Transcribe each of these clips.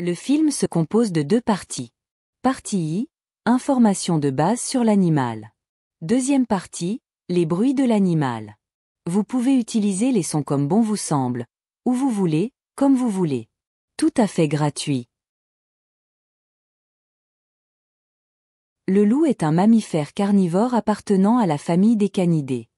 Le film se compose de deux parties. Partie I, information de base sur l'animal. Deuxième partie, les bruits de l'animal. Vous pouvez utiliser les sons comme bon vous semble, où vous voulez, comme vous voulez. Tout à fait gratuit. Le loup est un mammifère carnivore appartenant à la famille des canidés.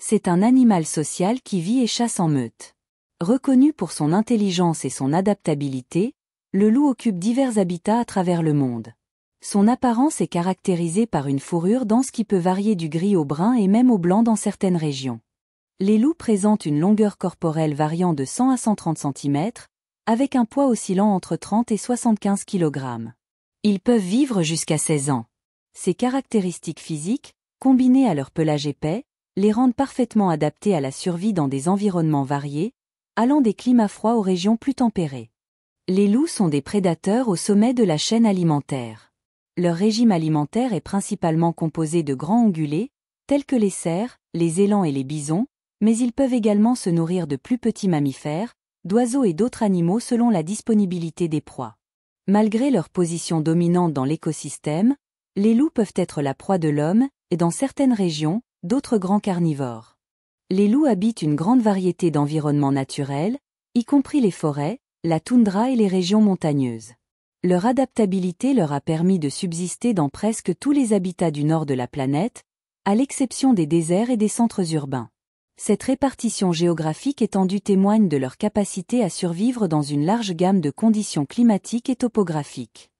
C'est un animal social qui vit et chasse en meute. Reconnu pour son intelligence et son adaptabilité, le loup occupe divers habitats à travers le monde. Son apparence est caractérisée par une fourrure dense qui peut varier du gris au brun et même au blanc dans certaines régions. Les loups présentent une longueur corporelle variant de 100 à 130 cm, avec un poids oscillant entre 30 et 75 kg. Ils peuvent vivre jusqu'à 16 ans. Ces caractéristiques physiques, combinées à leur pelage épais, les rendent parfaitement adaptés à la survie dans des environnements variés, allant des climats froids aux régions plus tempérées. Les loups sont des prédateurs au sommet de la chaîne alimentaire. Leur régime alimentaire est principalement composé de grands ongulés, tels que les cerfs, les élans et les bisons, mais ils peuvent également se nourrir de plus petits mammifères, d'oiseaux et d'autres animaux selon la disponibilité des proies. Malgré leur position dominante dans l'écosystème, les loups peuvent être la proie de l'homme, et dans certaines régions, d'autres grands carnivores. Les loups habitent une grande variété d'environnements naturels, y compris les forêts, la toundra et les régions montagneuses. Leur adaptabilité leur a permis de subsister dans presque tous les habitats du nord de la planète, à l'exception des déserts et des centres urbains. Cette répartition géographique étendue témoigne de leur capacité à survivre dans une large gamme de conditions climatiques et topographiques.